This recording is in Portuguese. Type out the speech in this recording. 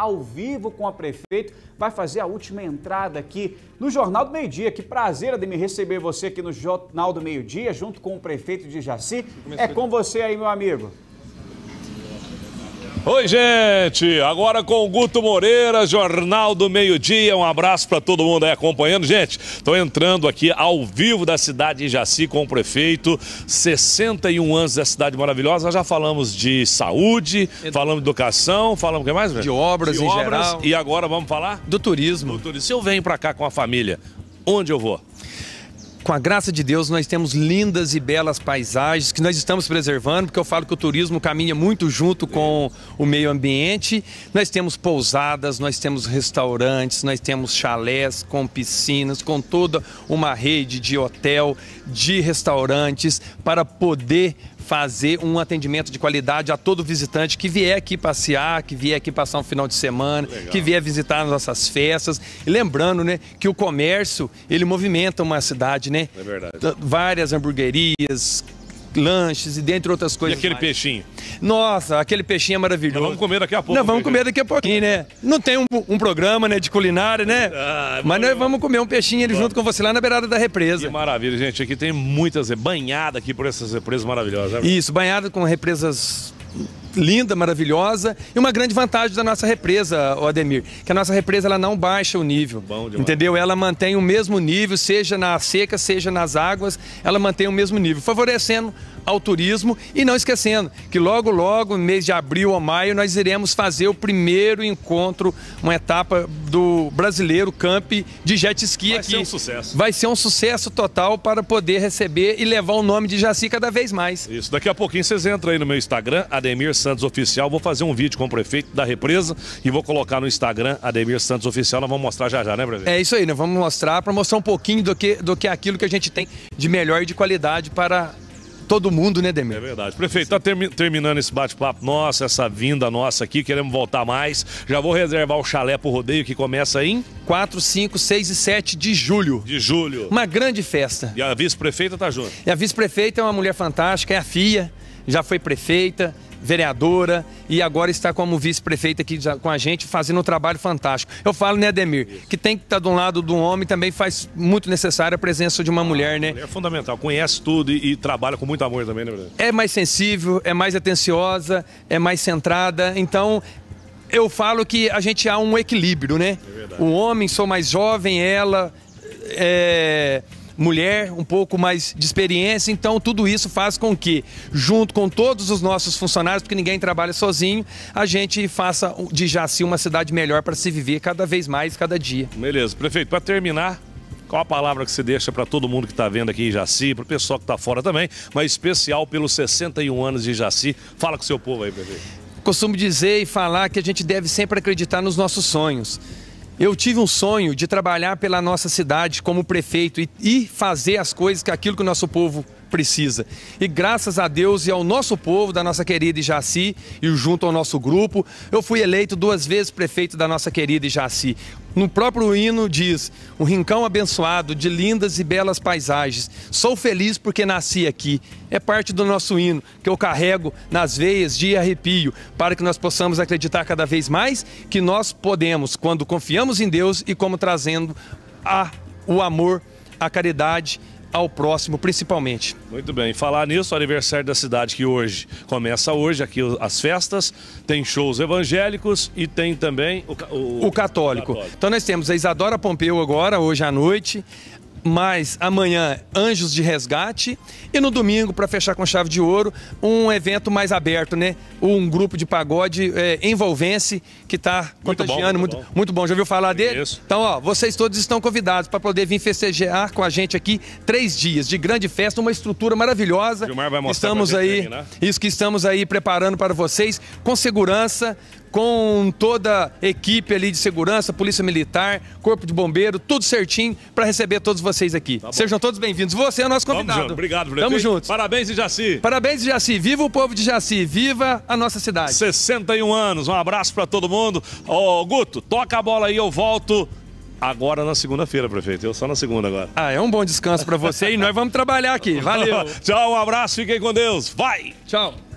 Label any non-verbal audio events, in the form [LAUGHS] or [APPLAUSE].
ao vivo com a prefeito, vai fazer a última entrada aqui no Jornal do Meio Dia. Que prazer, de me receber você aqui no Jornal do Meio Dia, junto com o prefeito de Jaci. É com você aí, meu amigo. Oi, gente! Agora com o Guto Moreira, Jornal do Meio Dia. Um abraço para todo mundo aí acompanhando. Gente, estou entrando aqui ao vivo da cidade de Jaci com o prefeito. 61 anos da cidade maravilhosa. Nós já falamos de saúde, falamos de educação, falamos o que mais? Velho? De obras de em obras, geral. E agora vamos falar? Do turismo. Do turismo. Se eu venho para cá com a família, onde eu vou? com a graça de Deus, nós temos lindas e belas paisagens que nós estamos preservando, porque eu falo que o turismo caminha muito junto com o meio ambiente. Nós temos pousadas, nós temos restaurantes, nós temos chalés com piscinas, com toda uma rede de hotel, de restaurantes, para poder fazer um atendimento de qualidade a todo visitante que vier aqui passear, que vier aqui passar um final de semana, Legal. que vier visitar nossas festas. E lembrando, né, que o comércio, ele movimenta uma cidade, né? É verdade. Várias hamburguerias, lanches e dentre outras coisas. E aquele mais. peixinho? Nossa, aquele peixinho é maravilhoso. Nós vamos comer daqui a pouco. Nós vamos né? comer daqui a pouquinho, né? Não tem um, um programa né, de culinária, né? Ah, Mas nós vamos comer um peixinho ele junto com você lá na beirada da represa. Que maravilha, gente. Aqui tem muitas banhada aqui por essas represas maravilhosas. Né? Isso, banhada com represas linda, maravilhosa e uma grande vantagem da nossa represa, Ademir, que a nossa represa ela não baixa o nível, entendeu? Ela mantém o mesmo nível, seja na seca, seja nas águas, ela mantém o mesmo nível, favorecendo ao turismo e não esquecendo que logo logo, no mês de abril ou maio, nós iremos fazer o primeiro encontro, uma etapa do Brasileiro Camp de jet ski Vai aqui. Vai ser um sucesso. Vai ser um sucesso total para poder receber e levar o nome de Jaci cada vez mais. Isso, daqui a pouquinho vocês entram aí no meu Instagram, Ademir Santos Oficial, vou fazer um vídeo com o prefeito da represa e vou colocar no Instagram Ademir Santos Oficial, nós vamos mostrar já já, né, Brasil? É isso aí, nós né? vamos mostrar para mostrar um pouquinho do que do que é aquilo que a gente tem de melhor e de qualidade para todo mundo, né, Demir? É verdade. Prefeito, tá termi terminando esse bate-papo nossa, essa vinda nossa aqui, queremos voltar mais. Já vou reservar o chalé para o rodeio que começa em 4, 5, 6 e 7 de julho. De julho. Uma grande festa. E a vice-prefeita tá junto. E a vice-prefeita é uma mulher fantástica, é a FIA já foi prefeita, vereadora e agora está como vice-prefeita aqui com a gente, fazendo um trabalho fantástico. Eu falo, né, Ademir, que tem que estar tá do lado de um homem também faz muito necessária a presença de uma ah, mulher, né? É fundamental, conhece tudo e, e, trabalha com muito amor também, né, Bruno? É mais sensível, é mais atenciosa, é mais centrada, então eu falo que a gente há um equilíbrio, né? É o homem, sou mais jovem, ela é mulher, um pouco mais de experiência. Então, tudo isso faz com que, junto com todos os nossos funcionários, porque ninguém trabalha sozinho, a gente faça de Jaci uma cidade melhor para se viver cada vez mais, cada dia. Beleza, prefeito, para terminar, qual a palavra que você deixa para todo mundo que está vendo aqui em Jaci, para o pessoal que está fora também, mas especial pelos 61 anos de Jaci? Fala com o seu povo aí, prefeito. Costumo dizer e falar que a gente deve sempre acreditar nos nossos sonhos. Eu tive um sonho de trabalhar pela nossa cidade como prefeito e, e fazer as coisas que aquilo que o nosso povo precisa. E graças a Deus e ao nosso povo, da nossa querida Ijaci, e junto ao nosso grupo, eu fui eleito duas vezes prefeito da nossa querida Ijaci. No próprio hino diz: um rincão abençoado de lindas e belas paisagens. Sou feliz porque nasci aqui. É parte do nosso hino que eu carrego nas veias de arrepio, para que nós possamos acreditar cada vez mais que nós podemos, quando confiamos em Deus e como trazendo a, o amor, a caridade, ao próximo, principalmente. Muito bem. Falar nisso, o aniversário da cidade que hoje começa hoje, aqui as festas, tem shows evangélicos e tem também o, o, o, católico. o católico. Então nós temos a Isadora Pompeu agora, hoje à noite, mais amanhã Anjos de Resgate e no domingo para fechar com chave de ouro um evento mais aberto, né? Um grupo de pagode é, que está contagiando muito, muito, muito, bom. muito bom. Já ouviu falar dele? Isso. Então, ó, vocês todos estão convidados para poder vir festejar com a gente aqui três dias de grande festa, uma estrutura maravilhosa. Gilmar vai mostrar estamos aí, né? isso que estamos aí preparando para vocês com segurança, com toda a equipe ali de segurança, polícia militar, corpo de bombeiro, tudo certinho para receber todos vocês aqui. Tá Sejam todos bem-vindos. Você é nosso convidado. Vamos, Obrigado, prefeito. Tamo juntos. Parabéns, Jaci. Parabéns, Jaci. Viva o povo de Jaci. Viva a nossa cidade. 61 anos. Um abraço para todo mundo. Ô, oh, Guto, toca a bola aí, eu volto agora na segunda-feira, prefeito. Eu só na segunda agora. Ah, é um bom descanso para você e nós vamos trabalhar aqui. [LAUGHS] Valeu. Tchau, um abraço, fiquem com Deus. Vai! Tchau.